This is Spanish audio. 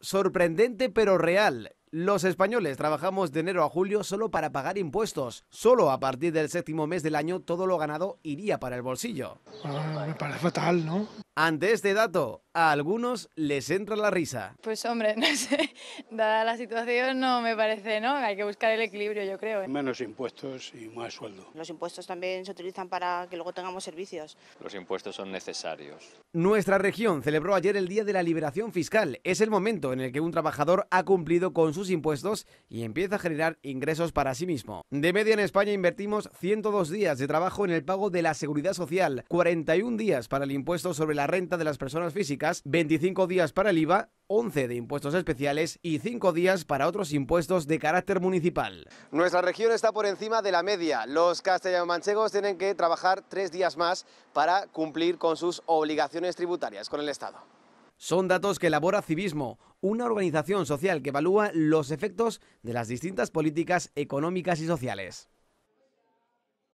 sorprendente pero real. Los españoles trabajamos de enero a julio solo para pagar impuestos. Solo a partir del séptimo mes del año todo lo ganado iría para el bolsillo. Ah, me parece fatal, ¿no? Ante este dato, a algunos les entra la risa. Pues hombre, no sé, dada la situación no me parece, ¿no? Hay que buscar el equilibrio, yo creo. ¿eh? Menos impuestos y más sueldo. Los impuestos también se utilizan para que luego tengamos servicios. Los impuestos son necesarios. Nuestra región celebró ayer el Día de la Liberación Fiscal. Es el momento en el que un trabajador ha cumplido con sus impuestos y empieza a generar ingresos para sí mismo. De media en España invertimos 102 días de trabajo en el pago de la seguridad social, 41 días para el impuesto sobre la renta de las personas físicas, 25 días para el IVA 11 de impuestos especiales y 5 días para otros impuestos de carácter municipal. Nuestra región está por encima de la media. Los castellanos-manchegos tienen que trabajar tres días más para cumplir con sus obligaciones tributarias con el Estado. Son datos que elabora Civismo, una organización social que evalúa los efectos de las distintas políticas económicas y sociales.